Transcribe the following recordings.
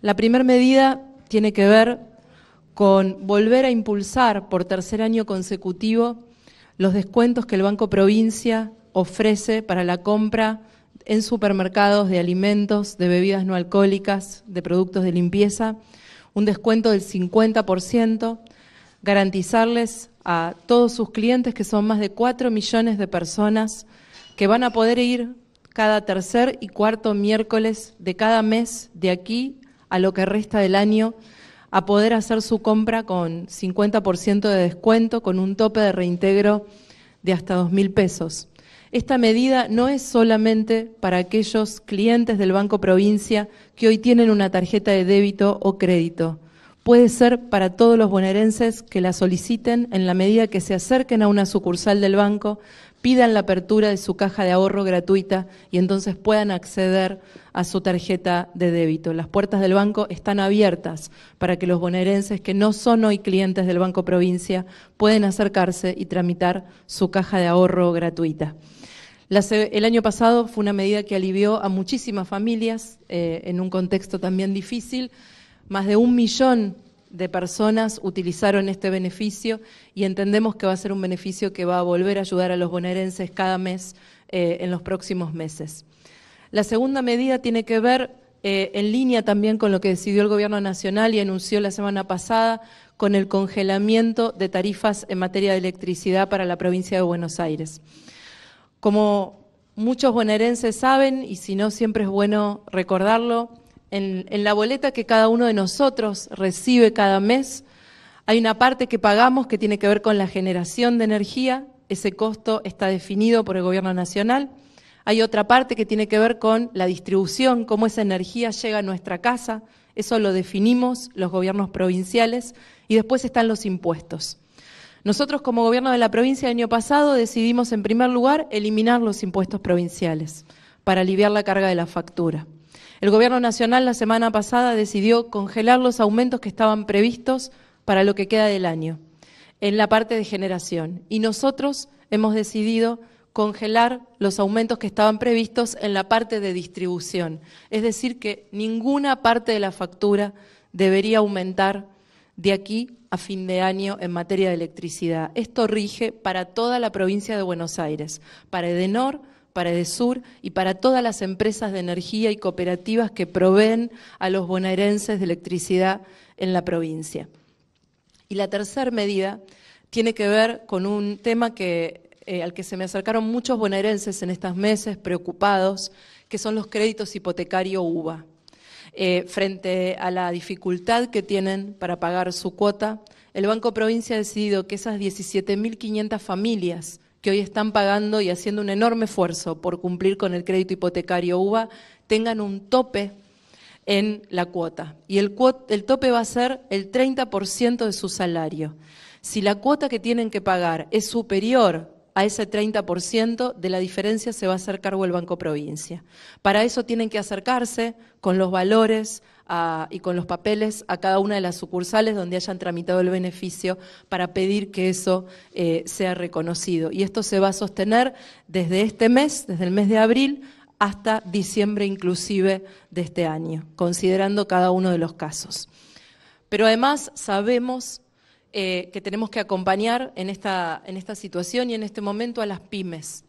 La primera medida tiene que ver con volver a impulsar por tercer año consecutivo los descuentos que el Banco Provincia ofrece para la compra en supermercados de alimentos, de bebidas no alcohólicas, de productos de limpieza, un descuento del 50%, garantizarles a todos sus clientes, que son más de 4 millones de personas, que van a poder ir cada tercer y cuarto miércoles de cada mes de aquí a lo que resta del año a poder hacer su compra con 50% de descuento, con un tope de reintegro de hasta 2.000 pesos. Esta medida no es solamente para aquellos clientes del Banco Provincia que hoy tienen una tarjeta de débito o crédito. Puede ser para todos los bonaerenses que la soliciten en la medida que se acerquen a una sucursal del banco, pidan la apertura de su caja de ahorro gratuita y entonces puedan acceder a su tarjeta de débito. Las puertas del banco están abiertas para que los bonaerenses que no son hoy clientes del Banco Provincia pueden acercarse y tramitar su caja de ahorro gratuita. el año pasado fue una medida que alivió a muchísimas familias eh, en un contexto también difícil. Más de un millón de personas utilizaron este beneficio y entendemos que va a ser un beneficio que va a volver a ayudar a los bonaerenses cada mes eh, en los próximos meses. La segunda medida tiene que ver eh, en línea también con lo que decidió el Gobierno Nacional y anunció la semana pasada con el congelamiento de tarifas en materia de electricidad para la provincia de Buenos Aires. Como muchos bonaerenses saben, y si no siempre es bueno recordarlo, en, la boleta que cada uno de nosotros recibe cada mes, hay una parte que pagamos que tiene que ver con la generación de energía, ese costo está definido por el Gobierno Nacional. Hay otra parte que tiene que ver con la distribución, cómo esa energía llega a nuestra casa, eso lo definimos los gobiernos provinciales y después están los impuestos. Nosotros como gobierno de la provincia el año pasado decidimos en primer lugar eliminar los impuestos provinciales para aliviar la carga de la factura. El Gobierno Nacional la semana pasada decidió congelar los aumentos que estaban previstos para lo que queda del año en la parte de generación y nosotros hemos decidido congelar los aumentos que estaban previstos en la parte de distribución. Es decir, que ninguna parte de la factura debería aumentar de aquí a fin de año en materia de electricidad. Esto rige para toda la provincia de Buenos Aires, para Edenor, para EDESUR y para todas las empresas de energía y cooperativas que proveen a los bonaerenses de electricidad en la provincia. Y la tercera medida tiene que ver con un tema que, eh, al que se me acercaron muchos bonaerenses en estos meses preocupados, que son los créditos hipotecario UBA. Eh, frente a la dificultad que tienen para pagar su cuota, el Banco Provincia ha decidido que esas 17.500 familias que hoy están pagando y haciendo un enorme esfuerzo por cumplir con el crédito hipotecario UBA tengan un tope en la cuota. Y el, tope va a ser el 30% de su salario. Si la cuota que tienen que pagar es superior a ese 30% de la diferencia se va a hacer cargo el Banco Provincia. Para eso tienen que acercarse con los valores ah, y con los papeles a cada una de las sucursales donde hayan tramitado el beneficio para pedir que eso eh, sea reconocido. Y esto se va a sostener desde este mes, desde el mes de abril, hasta diciembre inclusive de este año, considerando cada uno de los casos. Pero además sabemos eh, que tenemos que acompañar en esta, situación y en este momento a las pymes.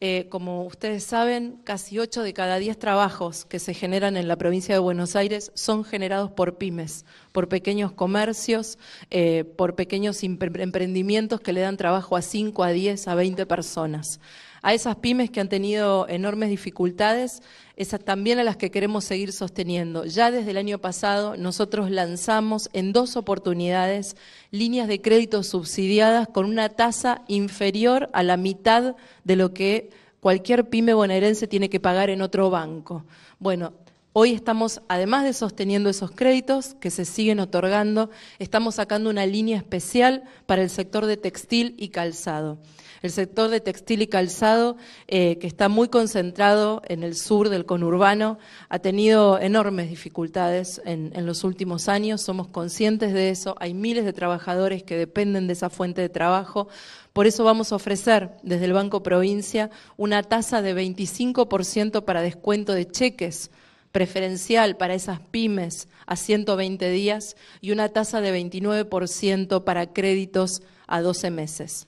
Eh, como ustedes saben, casi 8 de cada 10 trabajos que se generan en la provincia de Buenos Aires son generados por pymes, por pequeños comercios, eh, por pequeños emprendimientos que le dan trabajo a 5, a 10, a 20 personas a esas pymes que han tenido enormes dificultades, esas también a las que queremos seguir sosteniendo. Ya desde el año pasado nosotros lanzamos en dos oportunidades líneas de crédito subsidiadas con una tasa inferior a la mitad de lo que cualquier pyme bonaerense tiene que pagar en otro banco. Bueno, Hoy estamos, además de sosteniendo esos créditos que se siguen otorgando, estamos sacando una línea especial para el sector de textil y calzado. El sector de textil y calzado, eh, que está muy concentrado en el sur del conurbano, ha tenido enormes dificultades en los últimos años, somos conscientes de eso, hay miles de trabajadores que dependen de esa fuente de trabajo, por eso vamos a ofrecer desde el Banco Provincia una tasa de 25% para descuento de cheques preferencial para esas pymes a 120 días y una tasa de 29% para créditos a 12 meses.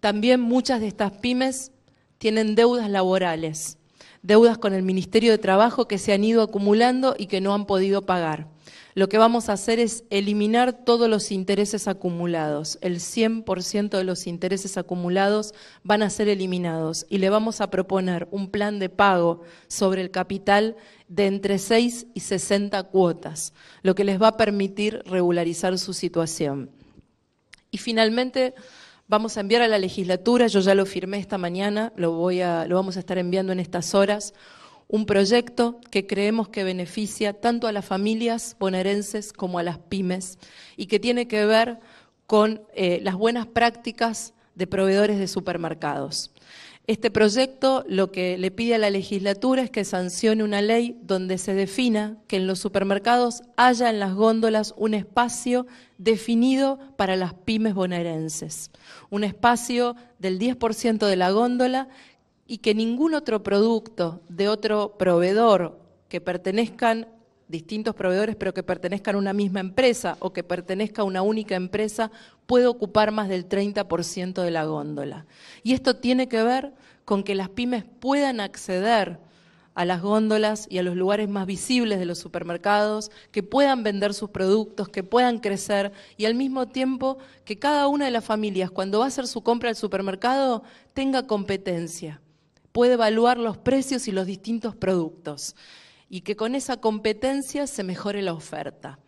También muchas de estas pymes tienen deudas laborales, deudas con el Ministerio de Trabajo que se han ido acumulando y que no han podido pagar. Lo que vamos a hacer es eliminar todos los intereses acumulados. El 100% de los intereses acumulados van a ser eliminados y le vamos a proponer un plan de pago sobre el capital de entre 6 y 60 cuotas, lo que les va a permitir regularizar su situación. Y finalmente, vamos a enviar a la legislatura, yo ya lo firmé esta mañana, lo, lo vamos a estar enviando en estas horas, un proyecto que creemos que beneficia tanto a las familias bonaerenses como a las pymes y que tiene que ver con eh, las buenas prácticas de proveedores de supermercados. Este proyecto lo que le pide a la legislatura es que sancione una ley donde se defina que en los supermercados haya en las góndolas un espacio definido para las pymes bonaerenses, un espacio del 10% de la góndola y que ningún otro producto de otro proveedor que pertenezcan distintos proveedores, pero que pertenezcan a una misma empresa o que pertenezca a una única empresa, puede ocupar más del 30% de la góndola. Y esto tiene que ver con que las pymes puedan acceder a las góndolas y a los lugares más visibles de los supermercados, que puedan vender sus productos, que puedan crecer y al mismo tiempo que cada una de las familias cuando va a hacer su compra al supermercado tenga competencia puede evaluar los precios y los distintos productos y que con esa competencia se mejore la oferta.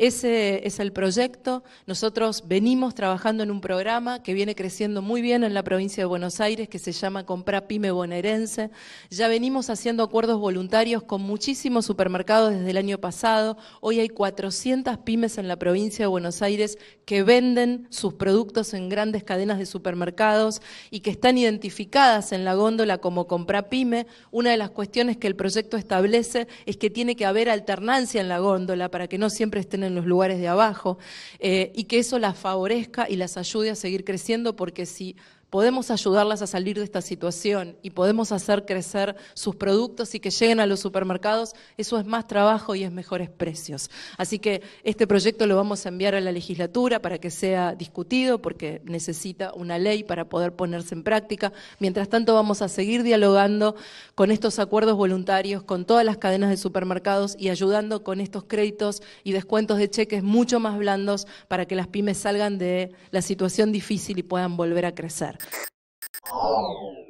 Ese es el proyecto. Nosotros venimos trabajando en un programa que viene creciendo muy bien en la provincia de Buenos Aires, que se llama Compra Pyme Bonaerense. Ya venimos haciendo acuerdos voluntarios con muchísimos supermercados desde el año pasado. Hoy hay 400 pymes en la provincia de Buenos Aires que venden sus productos en grandes cadenas de supermercados y que están identificadas en la góndola como Compra Pyme. Una de las cuestiones que el proyecto establece es que tiene que haber alternancia en la góndola para que no siempre estén en en los lugares de abajo, eh, y que eso las favorezca y las ayude a seguir creciendo, porque si podemos ayudarlas a salir de esta situación y podemos hacer crecer sus productos y que lleguen a los supermercados, eso es más trabajo y es mejores precios. Así que este proyecto lo vamos a enviar a la legislatura para que sea discutido, porque necesita una ley para poder ponerse en práctica. Mientras tanto, vamos a seguir dialogando con estos acuerdos voluntarios, con todas las cadenas de supermercados y ayudando con estos créditos y descuentos de cheques mucho más blandos para que las pymes salgan de la situación difícil y puedan volver a crecer. Oh.